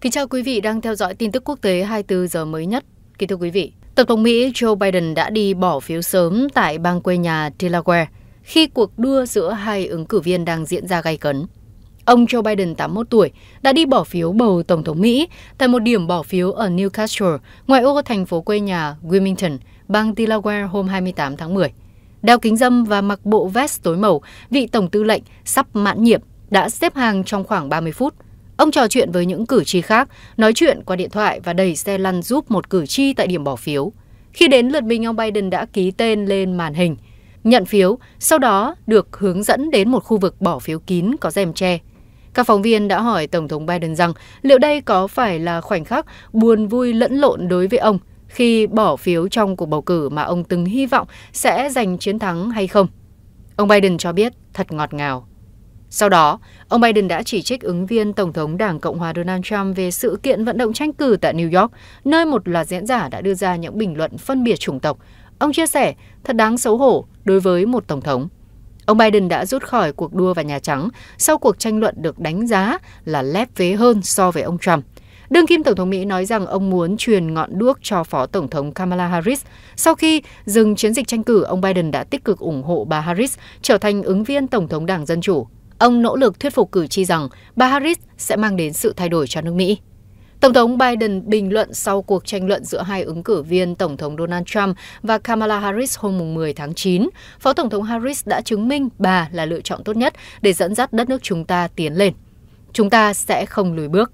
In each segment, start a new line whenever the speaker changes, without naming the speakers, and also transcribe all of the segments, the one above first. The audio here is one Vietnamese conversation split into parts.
Kính chào quý vị đang theo dõi tin tức quốc tế 24 giờ mới nhất. Kính thưa quý vị, Tổng thống Mỹ Joe Biden đã đi bỏ phiếu sớm tại bang quê nhà Delaware khi cuộc đua giữa hai ứng cử viên đang diễn ra gay cấn. Ông Joe Biden, 81 tuổi, đã đi bỏ phiếu bầu Tổng thống Mỹ tại một điểm bỏ phiếu ở newcastle ngoại ô thành phố quê nhà Wilmington, bang Delaware hôm 28 tháng 10. Đeo kính dâm và mặc bộ vest tối màu, vị Tổng tư lệnh sắp mãn nhiệm đã xếp hàng trong khoảng 30 phút – Ông trò chuyện với những cử tri khác, nói chuyện qua điện thoại và đẩy xe lăn giúp một cử tri tại điểm bỏ phiếu. Khi đến lượt mình, ông Biden đã ký tên lên màn hình, nhận phiếu, sau đó được hướng dẫn đến một khu vực bỏ phiếu kín có rèm tre. Các phóng viên đã hỏi Tổng thống Biden rằng liệu đây có phải là khoảnh khắc buồn vui lẫn lộn đối với ông khi bỏ phiếu trong cuộc bầu cử mà ông từng hy vọng sẽ giành chiến thắng hay không. Ông Biden cho biết thật ngọt ngào. Sau đó, ông Biden đã chỉ trích ứng viên Tổng thống Đảng Cộng hòa Donald Trump về sự kiện vận động tranh cử tại New York, nơi một loạt diễn giả đã đưa ra những bình luận phân biệt chủng tộc. Ông chia sẻ, thật đáng xấu hổ đối với một Tổng thống. Ông Biden đã rút khỏi cuộc đua vào Nhà Trắng sau cuộc tranh luận được đánh giá là lép vế hơn so với ông Trump. Đương kim Tổng thống Mỹ nói rằng ông muốn truyền ngọn đuốc cho Phó Tổng thống Kamala Harris. Sau khi dừng chiến dịch tranh cử, ông Biden đã tích cực ủng hộ bà Harris trở thành ứng viên Tổng thống Đảng Dân Chủ ông nỗ lực thuyết phục cử tri rằng bà Harris sẽ mang đến sự thay đổi cho nước Mỹ. Tổng thống Biden bình luận sau cuộc tranh luận giữa hai ứng cử viên Tổng thống Donald Trump và Kamala Harris hôm 10 tháng 9, Phó Tổng thống Harris đã chứng minh bà là lựa chọn tốt nhất để dẫn dắt đất nước chúng ta tiến lên. Chúng ta sẽ không lùi bước.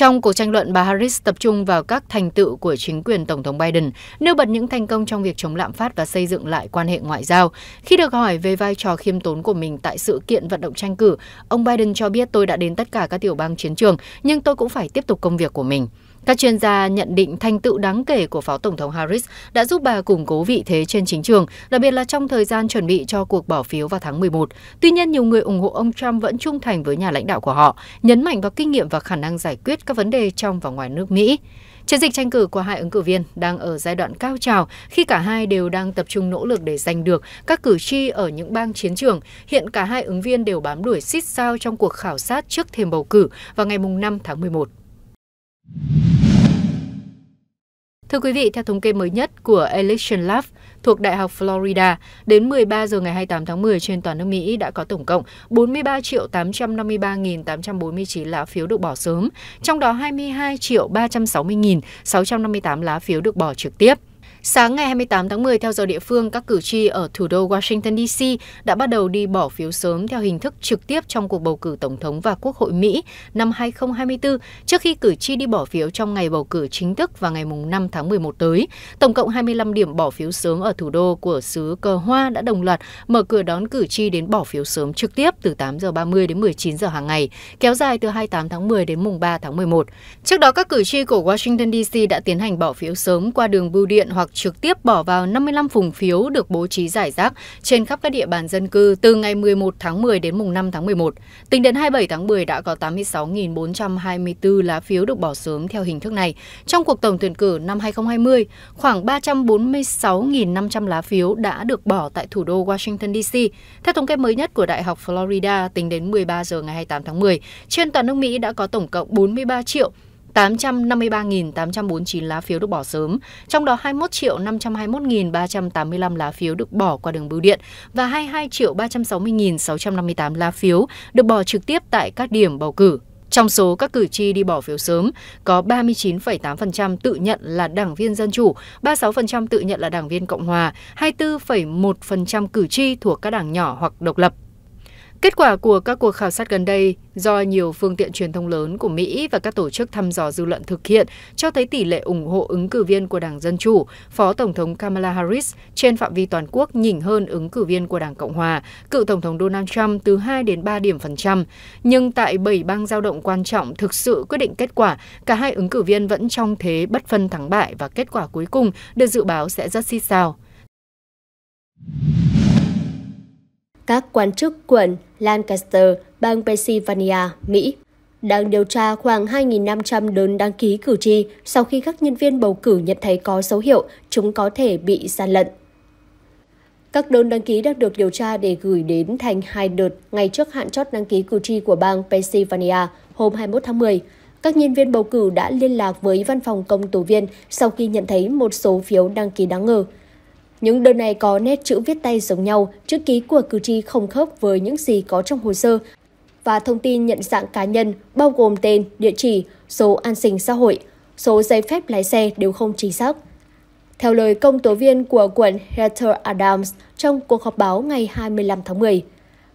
Trong cuộc tranh luận, bà Harris tập trung vào các thành tựu của chính quyền Tổng thống Biden, nêu bật những thành công trong việc chống lạm phát và xây dựng lại quan hệ ngoại giao. Khi được hỏi về vai trò khiêm tốn của mình tại sự kiện vận động tranh cử, ông Biden cho biết tôi đã đến tất cả các tiểu bang chiến trường, nhưng tôi cũng phải tiếp tục công việc của mình. Các chuyên gia nhận định thành tựu đáng kể của Phó Tổng thống Harris đã giúp bà củng cố vị thế trên chính trường, đặc biệt là trong thời gian chuẩn bị cho cuộc bỏ phiếu vào tháng 11. Tuy nhiên, nhiều người ủng hộ ông Trump vẫn trung thành với nhà lãnh đạo của họ, nhấn mạnh vào kinh nghiệm và khả năng giải quyết các vấn đề trong và ngoài nước Mỹ. Chiến dịch tranh cử của hai ứng cử viên đang ở giai đoạn cao trào khi cả hai đều đang tập trung nỗ lực để giành được các cử tri ở những bang chiến trường. Hiện cả hai ứng viên đều bám đuổi xít sao trong cuộc khảo sát trước thềm bầu cử vào ngày 5 tháng 11. Thưa quý vị, theo thống kê mới nhất của Election Lab thuộc Đại học Florida, đến 13 giờ ngày 28 tháng 10 trên toàn nước Mỹ đã có tổng cộng 43 triệu 853.849 lá phiếu được bỏ sớm, trong đó 22 triệu 360.658 lá phiếu được bỏ trực tiếp. Sáng ngày 28 tháng 10, theo giờ địa phương, các cử tri ở thủ đô Washington DC đã bắt đầu đi bỏ phiếu sớm theo hình thức trực tiếp trong cuộc bầu cử Tổng thống và Quốc hội Mỹ năm 2024, trước khi cử tri đi bỏ phiếu trong ngày bầu cử chính thức vào ngày 5 tháng 11 tới. Tổng cộng 25 điểm bỏ phiếu sớm ở thủ đô của xứ Cờ Hoa đã đồng loạt mở cửa đón cử tri đến bỏ phiếu sớm trực tiếp từ 8 giờ 30 đến 19 giờ hàng ngày, kéo dài từ 28 tháng 10 đến mùng 3 tháng 11. Trước đó, các cử tri của Washington DC đã tiến hành bỏ phiếu sớm qua đường bưu điện hoặc được trực tiếp bỏ vào 55 vùng phiếu được bố trí giải rác trên khắp các địa bàn dân cư từ ngày 11 tháng 10 đến mùng 5 tháng 11. Tính đến 27 tháng 10 đã có 86.424 lá phiếu được bỏ sớm theo hình thức này. Trong cuộc tổng tuyển cử năm 2020, khoảng 346.500 lá phiếu đã được bỏ tại thủ đô Washington DC. Theo thống kê mới nhất của Đại học Florida tính đến 13 giờ ngày 28 tháng 10, trên toàn nước Mỹ đã có tổng cộng 43 triệu 853.849 lá phiếu được bỏ sớm, trong đó 21 521.385 lá phiếu được bỏ qua đường bưu điện và 22 360.658 lá phiếu được bỏ trực tiếp tại các điểm bầu cử. Trong số các cử tri đi bỏ phiếu sớm, có 39,8% tự nhận là đảng viên Dân Chủ, 36% tự nhận là đảng viên Cộng Hòa, 24,1% cử tri thuộc các đảng nhỏ hoặc độc lập, Kết quả của các cuộc khảo sát gần đây do nhiều phương tiện truyền thông lớn của Mỹ và các tổ chức thăm dò dư luận thực hiện cho thấy tỷ lệ ủng hộ ứng cử viên của Đảng Dân Chủ, Phó Tổng thống Kamala Harris trên phạm vi toàn quốc nhỉnh hơn ứng cử viên của Đảng Cộng Hòa, cựu Tổng thống Donald Trump từ 2 đến 3 điểm phần trăm. Nhưng tại 7 bang giao động quan trọng thực sự quyết định kết quả, cả hai ứng cử viên vẫn trong thế bất phân thắng bại và kết quả cuối cùng được dự báo sẽ rất xít sao
các quan chức quận Lancaster, bang Pennsylvania, Mỹ đang điều tra khoảng 2.500 đơn đăng ký cử tri sau khi các nhân viên bầu cử nhận thấy có dấu hiệu chúng có thể bị gian lận. Các đơn đăng ký đang được điều tra để gửi đến thành hai đợt ngày trước hạn chót đăng ký cử tri của bang Pennsylvania hôm 21 tháng 10. Các nhân viên bầu cử đã liên lạc với văn phòng công tố viên sau khi nhận thấy một số phiếu đăng ký đáng ngờ. Những đơn này có nét chữ viết tay giống nhau, chữ ký của cử tri không khớp với những gì có trong hồ sơ và thông tin nhận dạng cá nhân bao gồm tên, địa chỉ, số an sinh xã hội, số giấy phép lái xe đều không chính xác. Theo lời công tố viên của quận Heather Adams trong cuộc họp báo ngày 25 tháng 10,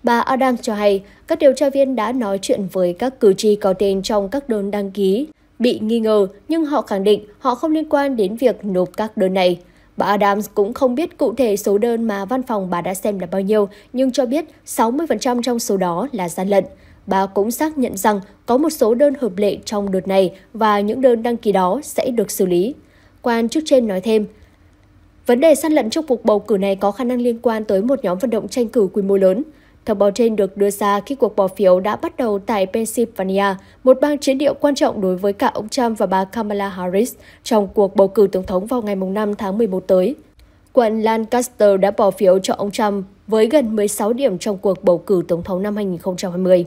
bà Adams cho hay các điều tra viên đã nói chuyện với các cử tri có tên trong các đơn đăng ký bị nghi ngờ nhưng họ khẳng định họ không liên quan đến việc nộp các đơn này. Bà Adams cũng không biết cụ thể số đơn mà văn phòng bà đã xem là bao nhiêu, nhưng cho biết 60% trong số đó là gian lận. Bà cũng xác nhận rằng có một số đơn hợp lệ trong đợt này và những đơn đăng ký đó sẽ được xử lý. Quan chức trên nói thêm, Vấn đề gian lận trong cuộc bầu cử này có khả năng liên quan tới một nhóm vận động tranh cử quy mô lớn. Thông báo trên được đưa ra khi cuộc bỏ phiếu đã bắt đầu tại Pennsylvania, một bang chiến địa quan trọng đối với cả ông Trump và bà Kamala Harris trong cuộc bầu cử tổng thống vào ngày 5 tháng 11 tới. Quận Lancaster đã bỏ phiếu cho ông Trump với gần 16 điểm trong cuộc bầu cử tổng thống năm 2020.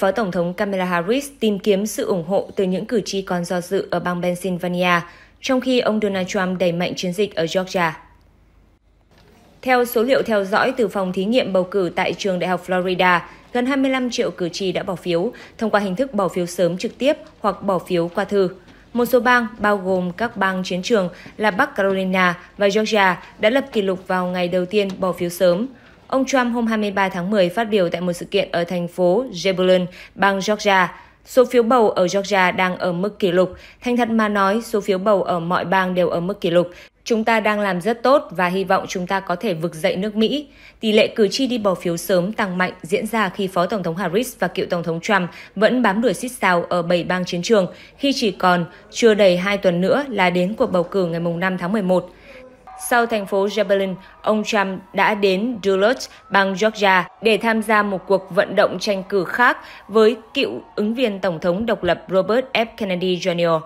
Phó Tổng thống Kamala Harris tìm kiếm sự ủng hộ từ những cử tri còn do dự ở bang Pennsylvania, trong khi ông Donald Trump đẩy mạnh chiến dịch ở Georgia. Theo số liệu theo dõi từ phòng thí nghiệm bầu cử tại trường Đại học Florida, gần 25 triệu cử tri đã bỏ phiếu thông qua hình thức bỏ phiếu sớm trực tiếp hoặc bỏ phiếu qua thư. Một số bang, bao gồm các bang chiến trường là Bắc Carolina và Georgia, đã lập kỷ lục vào ngày đầu tiên bỏ phiếu sớm. Ông Trump hôm 23 tháng 10 phát biểu tại một sự kiện ở thành phố Jebulun, bang Georgia. Số phiếu bầu ở Georgia đang ở mức kỷ lục. Thành thật mà nói, số phiếu bầu ở mọi bang đều ở mức kỷ lục. Chúng ta đang làm rất tốt và hy vọng chúng ta có thể vực dậy nước Mỹ. Tỷ lệ cử tri đi bỏ phiếu sớm tăng mạnh diễn ra khi Phó Tổng thống Harris và cựu Tổng thống Trump vẫn bám đuổi xích sao ở 7 bang chiến trường khi chỉ còn chưa đầy 2 tuần nữa là đến cuộc bầu cử ngày 5 tháng 11. Sau thành phố Jebelin, ông Trump đã đến Duluth, bang Georgia để tham gia một cuộc vận động tranh cử khác với cựu ứng viên Tổng thống độc lập Robert F. Kennedy Jr.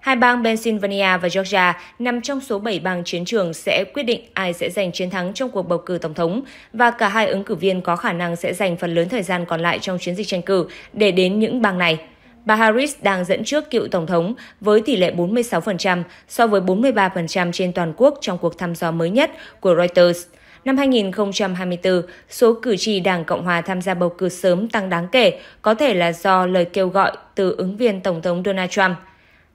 Hai bang Pennsylvania và Georgia nằm trong số 7 bang chiến trường sẽ quyết định ai sẽ giành chiến thắng trong cuộc bầu cử tổng thống và cả hai ứng cử viên có khả năng sẽ dành phần lớn thời gian còn lại trong chiến dịch tranh cử để đến những bang này. Bà Harris đang dẫn trước cựu tổng thống với tỷ lệ 46% so với 43% trên toàn quốc trong cuộc thăm dò mới nhất của Reuters. Năm 2024, số cử tri Đảng Cộng hòa tham gia bầu cử sớm tăng đáng kể, có thể là do lời kêu gọi từ ứng viên Tổng thống Donald Trump.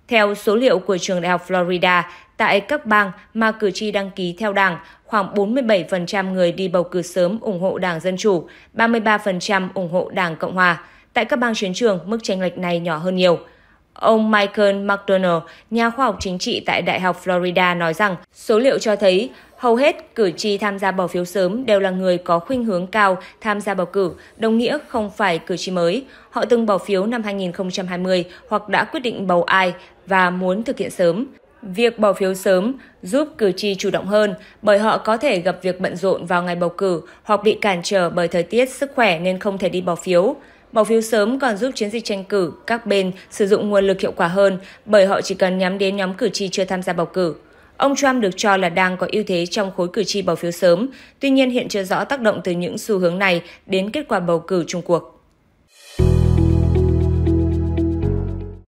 Theo số liệu của trường đại học Florida, tại các bang mà cử tri đăng ký theo đảng, khoảng 47% người đi bầu cử sớm ủng hộ Đảng Dân Chủ, 33% ủng hộ Đảng Cộng Hòa. Tại các bang chiến trường, mức tranh lệch này nhỏ hơn nhiều – Ông Michael McDonald, nhà khoa học chính trị tại Đại học Florida nói rằng số liệu cho thấy hầu hết cử tri tham gia bỏ phiếu sớm đều là người có khuynh hướng cao tham gia bầu cử, đồng nghĩa không phải cử tri mới. Họ từng bỏ phiếu năm 2020 hoặc đã quyết định bầu ai và muốn thực hiện sớm. Việc bỏ phiếu sớm giúp cử tri chủ động hơn bởi họ có thể gặp việc bận rộn vào ngày bầu cử hoặc bị cản trở bởi thời tiết, sức khỏe nên không thể đi bỏ phiếu. Bỏ phiếu sớm còn giúp chiến dịch tranh cử các bên sử dụng nguồn lực hiệu quả hơn bởi họ chỉ cần nhắm đến nhóm cử tri chưa tham gia bầu cử. Ông Trump được cho là đang có ưu thế trong khối cử tri bỏ phiếu sớm, tuy nhiên hiện chưa rõ tác động từ những xu hướng này đến kết quả bầu cử Trung cuộc.